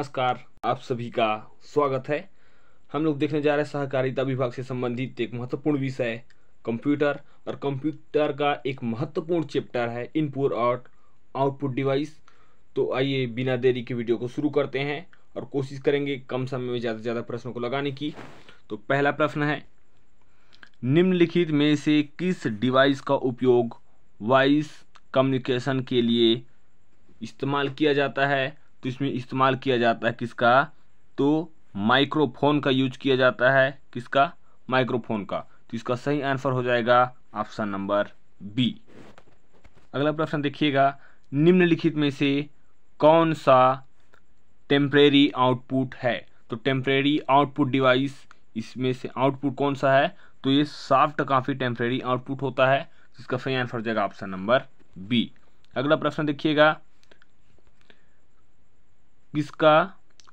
नमस्कार आप सभी का स्वागत है हम लोग देखने जा रहे हैं सहकारिता विभाग से संबंधित एक महत्वपूर्ण विषय कंप्यूटर और कंप्यूटर का एक महत्वपूर्ण चैप्टर है इनपुट और आउटपुट डिवाइस तो आइए बिना देरी के वीडियो को शुरू करते हैं और कोशिश करेंगे कम समय में ज़्यादा से ज़्यादा प्रश्नों को लगाने की तो पहला प्रश्न है निम्नलिखित में से किस डिवाइस का उपयोग वॉइस कम्युनिकेशन के लिए इस्तेमाल किया जाता है तो इसमें इस्तेमाल किया जाता है किसका तो माइक्रोफोन का यूज किया जाता है किसका माइक्रोफोन का तो इसका सही आंसर हो जाएगा ऑप्शन नंबर बी अगला प्रश्न देखिएगा निम्नलिखित में से कौन सा टेम्परेरी आउटपुट है तो टेम्परेरी आउटपुट डिवाइस इसमें से आउटपुट कौन सा है तो ये सॉफ्ट काफ़ी टेम्परेरी आउटपुट होता है जिसका सही आंसर हो जाएगा ऑप्शन नंबर बी अगला प्रश्न देखिएगा किसका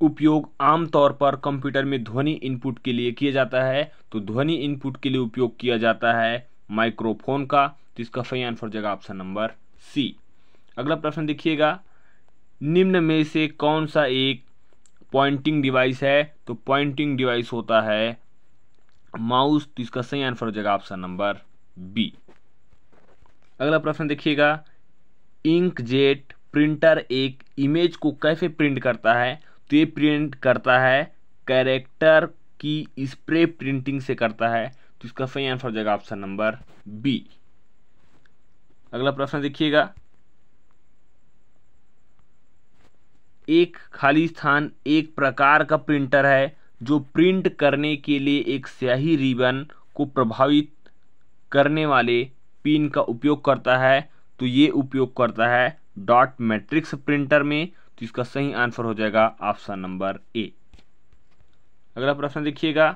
उपयोग आमतौर पर कंप्यूटर में ध्वनि इनपुट के लिए किया जाता है तो ध्वनि इनपुट के लिए उपयोग किया जाता है माइक्रोफोन का तो इसका सही आंसर हो जाएगा ऑप्शन नंबर सी अगला प्रश्न देखिएगा निम्न में से कौन सा एक पॉइंटिंग डिवाइस है तो पॉइंटिंग डिवाइस होता है माउस तो इसका सही आंसर हो जाएगा ऑप्शन नंबर बी अगला प्रश्न देखिएगा इंक जेट प्रिंटर एक इमेज को कैसे प्रिंट करता है तो ये प्रिंट करता है कैरेक्टर की स्प्रे प्रिंटिंग से करता है तो इसका सही आंसर हो जाएगा ऑप्शन नंबर बी अगला प्रश्न देखिएगा एक खाली स्थान एक प्रकार का प्रिंटर है जो प्रिंट करने के लिए एक स्याही रिबन को प्रभावित करने वाले पिन का उपयोग करता है तो ये उपयोग करता है डॉट मैट्रिक्स प्रिंटर में तो इसका सही आंसर हो जाएगा ऑप्शन नंबर ए अगला प्रश्न देखिएगा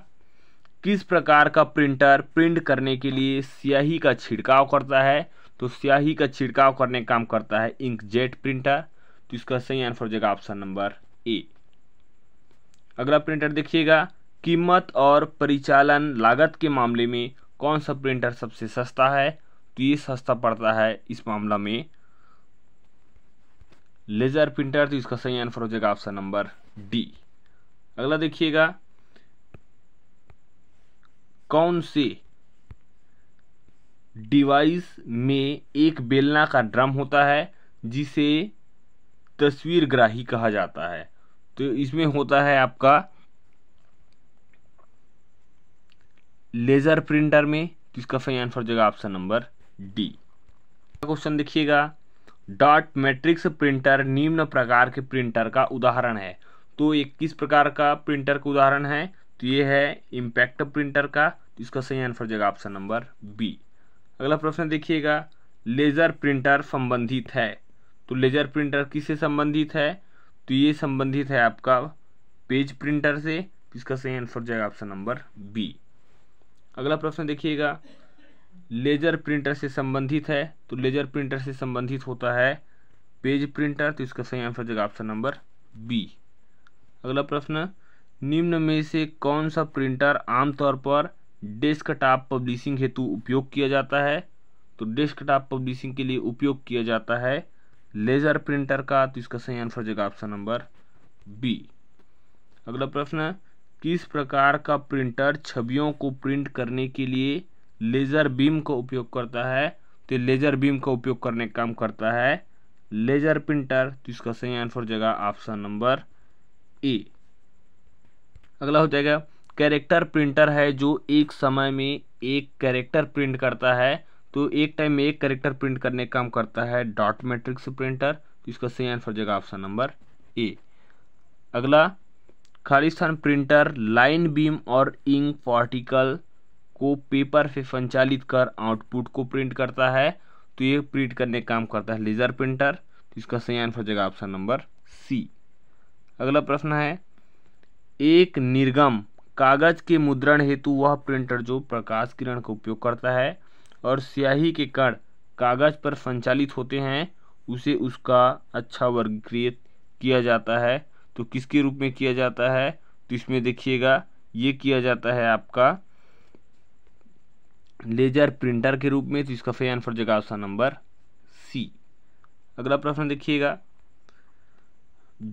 किस प्रकार का प्रिंटर प्रिंट करने के लिए स्याही का छिड़काव करता है तो स्याही का छिड़काव करने का काम करता है इंक जेट प्रिंटर तो इसका सही आंसर हो जाएगा ऑप्शन नंबर ए अगला प्रिंटर देखिएगा कीमत और परिचालन लागत के मामले में कौन सा प्रिंटर सबसे सस्ता है तो ये सस्ता पड़ता है इस मामला में लेजर प्रिंटर तो इसका सही आंसर हो जाएगा ऑप्शन नंबर डी अगला देखिएगा कौन से डिवाइस में एक बेलना का ड्रम होता है जिसे तस्वीर ग्राही कहा जाता है तो इसमें होता है आपका लेजर प्रिंटर में तो इसका सही आंसर हो जाएगा ऑप्शन नंबर डी क्वेश्चन देखिएगा डॉट मैट्रिक्स प्रिंटर निम्न प्रकार के प्रिंटर का उदाहरण है तो ये किस प्रकार का प्रिंटर का उदाहरण है तो ये है इम्पैक्ट प्रिंटर का इसका सही आंसर जगह जाएगा ऑप्शन नंबर बी अगला प्रश्न देखिएगा लेज़र प्रिंटर संबंधित है तो लेज़र प्रिंटर किससे संबंधित है तो ये संबंधित है आपका पेज प्रिंटर से इसका सही आंसर जाएगा ऑप्शन नंबर बी अगला प्रश्न देखिएगा लेज़र प्रिंटर से संबंधित है तो लेज़र प्रिंटर से संबंधित होता है पेज प्रिंटर तो इसका सही आंसर जगह ऑप्शन नंबर बी अगला प्रश्न निम्न में से कौन सा प्रिंटर आमतौर पर डेस्कटॉप पब्लिशिंग हेतु उपयोग किया जाता है तो डेस्कटॉप पब्लिशिंग के लिए उपयोग किया जाता है लेज़र प्रिंटर का तो इसका सही आंसर जगह ऑप्शन नंबर बी अगला प्रश्न किस प्रकार का प्रिंटर छवियों को प्रिंट करने के लिए लेज़र बीम का उपयोग करता है तो लेज़र बीम का उपयोग करने का काम करता है लेज़र प्रिंटर तो इसका सही आंसर हो जाएगा ऑप्शन नंबर ए अगला हो जाएगा कैरेक्टर प्रिंटर है जो एक समय में एक कैरेक्टर प्रिंट करता है तो एक टाइम में एक कैरेक्टर प्रिंट करने का काम करता है डॉट मैट्रिक्स प्रिंटर तो इसका सही आंसर हो जाएगा ऑप्शन नंबर ए अगला खालिस्तान प्रिंटर लाइन बीम और इंक पार्टिकल को पेपर से संचालित कर आउटपुट को प्रिंट करता है तो ये प्रिंट करने का काम करता है लेज़र प्रिंटर तो इसका सही आंसर हो जाएगा ऑप्शन नंबर सी अगला प्रश्न है एक निर्गम कागज के मुद्रण हेतु वह प्रिंटर जो प्रकाश किरण का उपयोग करता है और स्याही के कण कागज पर संचालित होते हैं उसे उसका अच्छा वर्गीकृत किया जाता है तो किसके रूप में किया जाता है तो इसमें देखिएगा ये किया जाता है आपका लेजर प्रिंटर के रूप में तो इसका सही आंसर जगह ऑप्शन नंबर सी अगला प्रश्न देखिएगा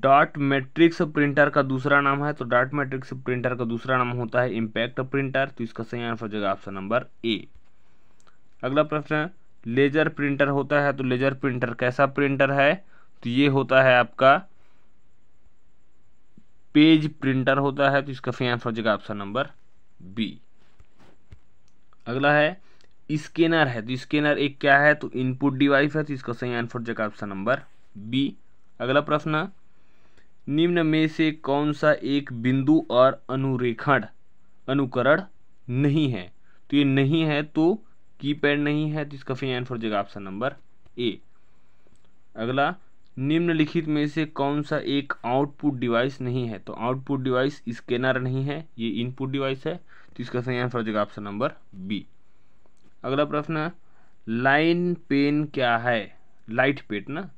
डॉट मैट्रिक्स प्रिंटर का दूसरा नाम है तो डॉट मैट्रिक्स प्रिंटर का दूसरा नाम होता है इम्पैक्ट प्रिंटर तो इसका सही आंसर जगह ऑप्शन नंबर ए अगला प्रश्न लेजर प्रिंटर होता है तो लेजर प्रिंटर कैसा प्रिंटर है तो ये होता है आपका पेज प्रिंटर होता है तो इसका सही आंसर जगह ऑप्शन नंबर बी अगला है स्कैनर है तो स्कैनर एक क्या है तो इनपुट डिवाइस है तो इसका सही आंसर जगह ऑप्शन नंबर बी अगला प्रश्न निम्न में से कौन सा एक बिंदु और अनुरेखण अनुकरण नहीं है तो ये नहीं है तो कीपैड नहीं है तो इसका सही आंसर जगह ऑप्शन नंबर ए अगला निम्नलिखित में से कौन सा एक आउटपुट डिवाइस नहीं है तो आउटपुट डिवाइस स्कैनर नहीं है ये इनपुट डिवाइस है तो इसका सही आंसर हो जाएगा ऑप्शन नंबर बी अगला प्रश्न लाइन पेन क्या है लाइट पेन ना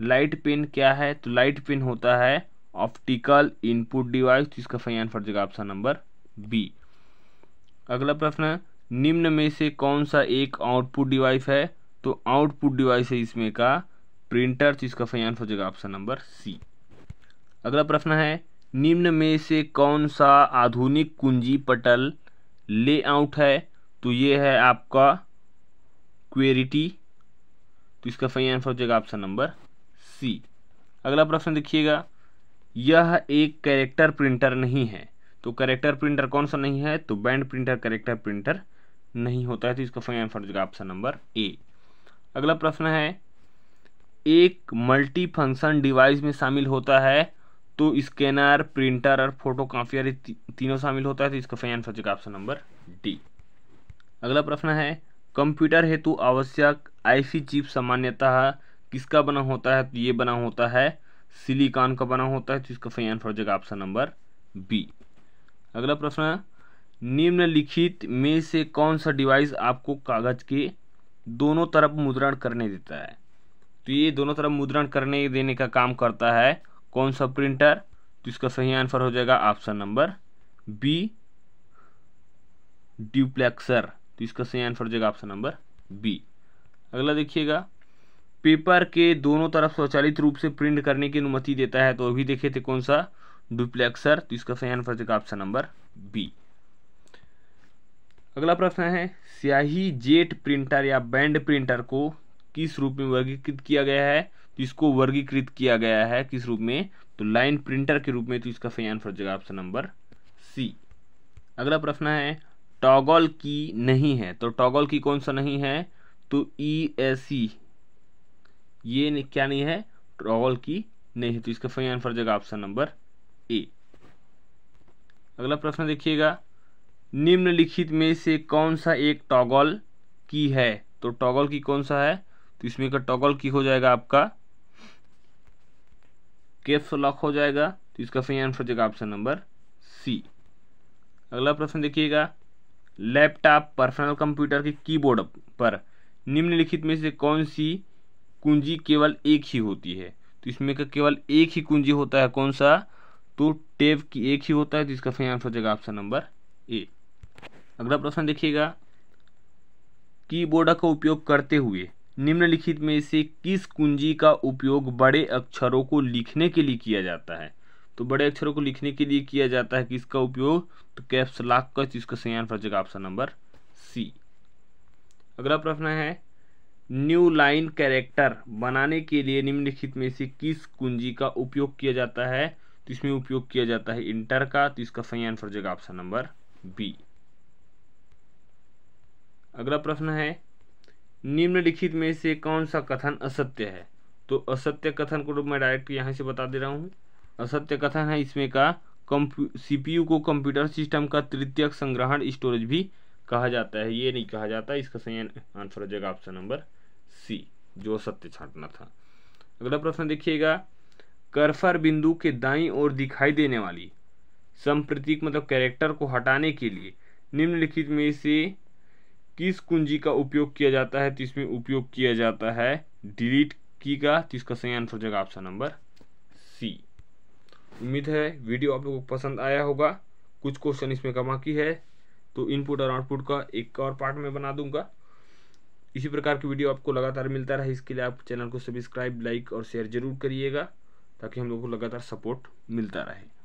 लाइट पेन क्या है तो लाइट पेन होता है ऑप्टिकल इनपुट डिवाइस तो इसका सही आंसर हो जाएगा ऑप्शन नंबर बी अगला प्रश्न निम्न में से कौन सा एक आउटपुट डिवाइस है तो आउटपुट डिवाइस है इसमें का प्रिंटर तो इसका सही आंसर हो जाएगा ऑप्शन नंबर सी अगला प्रश्न है निम्न में से कौन सा आधुनिक कुंजी पटल लेआउट है तो ये है आपका क्वेरिटी तो इसका सही आंसर हो जाएगा ऑप्शन नंबर सी अगला प्रश्न देखिएगा यह एक कैरेक्टर प्रिंटर नहीं है तो कैरेक्टर प्रिंटर कौन सा नहीं है तो बैंड प्रिंटर कैरेक्टर प्रिंटर नहीं होता है तो इसका सही आंसर हो जाएगा ऑप्शन नंबर ए अगला प्रश्न है एक मल्टीफंक्शन डिवाइस में शामिल होता है तो स्कैनर प्रिंटर और फोटो कापियर ती, तीनों शामिल होता है तो इसका सही आंसर ऑप्शन नंबर डी अगला प्रश्न है कंप्यूटर हेतु आवश्यक आईसी चिप सामान्यतः किसका बना होता है तो ये बना होता है सिलिकॉन का बना होता है तो इसका सही आंसर हो ऑप्शन नंबर बी अगला प्रश्न निम्नलिखित में से कौन सा डिवाइस आपको कागज के दोनों तरफ मुद्रण करने देता है तो ये दोनों तरफ मुद्रण करने देने का काम करता है कौन सा प्रिंटर तो इसका सही आंसर हो जाएगा ऑप्शन नंबर बी ड्यूप्लेक्सर तो इसका सही आंसर हो जाएगा ऑप्शन नंबर बी अगला देखिएगा पेपर के दोनों तरफ स्वचालित रूप से प्रिंट करने की अनुमति देता है तो अभी देखे थे कौन सा डुप्लेक्सर तो इसका सही आंसर हो जाएगा ऑप्शन नंबर बी अगला प्रश्न है स्याही जेट प्रिंटर या बैंड प्रिंटर को किस रूप में वर्गीकृत किया गया है तो इसको वर्गीकृत किया गया है किस रूप में तो लाइन प्रिंटर के रूप में तो इसका सही आंसर हो जाएगा ऑप्शन नंबर सी अगला प्रश्न है टॉगल की नहीं है तो टॉगल की कौन सा नहीं है तो ई एस सी ये क्या नहीं है टॉगल की नहीं है तो इसका सही आंसर हो जाएगा ऑप्शन नंबर ए अगला प्रश्न देखिएगा निम्नलिखित में से कौन सा एक टॉगल की है तो टॉगल की कौन सा है तो इसमें का टॉगल की हो जाएगा आपका केप्स लॉक तो हो जाएगा तो इसका सही आंसर हो जाएगा ऑप्शन नंबर सी अगला प्रश्न देखिएगा लैपटॉप पर्सनल कंप्यूटर के कीबोर्ड पर निम्नलिखित में से कौन सी कुंजी केवल एक ही होती है तो इसमें का केवल एक ही कुंजी होता है कौन सा तो टेप की एक ही होता है तो इसका सही आंसर हो जाएगा ऑप्शन नंबर ए अगला प्रश्न देखिएगा कीबोर्ड का उपयोग करते हुए निम्नलिखित में से किस कुंजी का उपयोग बड़े अक्षरों को लिखने के लिए किया जाता है तो बड़े अक्षरों को लिखने के लिए किया जाता है किसका उपयोग तो कैप्स लाक का इसका सही आंसर हो जाएगा ऑप्शन नंबर सी अगला प्रश्न है न्यू लाइन कैरेक्टर बनाने के लिए निम्नलिखित में से किस कुंजी का उपयोग किया जाता है तो इसमें उपयोग किया जाता है इंटर का तो इसका सही आंसर हो जाएगा ऑप्शन नंबर बी अगला प्रश्न है निम्नलिखित में से कौन सा कथन असत्य है तो असत्य कथन को मैं डायरेक्ट यहाँ से बता दे रहा हूँ असत्य कथन है इसमें का सीपीयू को कंप्यूटर सिस्टम का तृतीय संग्रहण स्टोरेज भी कहा जाता है ये नहीं कहा जाता इसका सही आंसर हो जाएगा ऑप्शन नंबर सी जो सत्य छाटना था अगला प्रश्न देखिएगा कर्फर बिंदु के दाई ओर दिखाई देने वाली संप्रतीक मतलब कैरेक्टर को हटाने के लिए निम्नलिखित में से किस कुंजी का उपयोग किया जाता है तो इसमें उपयोग किया जाता है डिलीट की का तो इसका सही आंसर हो जाएगा ऑप्शन नंबर सी उम्मीद है वीडियो आप लोगों को पसंद आया होगा कुछ क्वेश्चन इसमें कमा की है तो इनपुट और आउटपुट का एक और पार्ट में बना दूंगा इसी प्रकार की वीडियो आपको लगातार मिलता रहे इसके लिए आप चैनल को सब्सक्राइब लाइक और शेयर जरूर करिएगा ताकि हम लोग को लगातार सपोर्ट मिलता रहे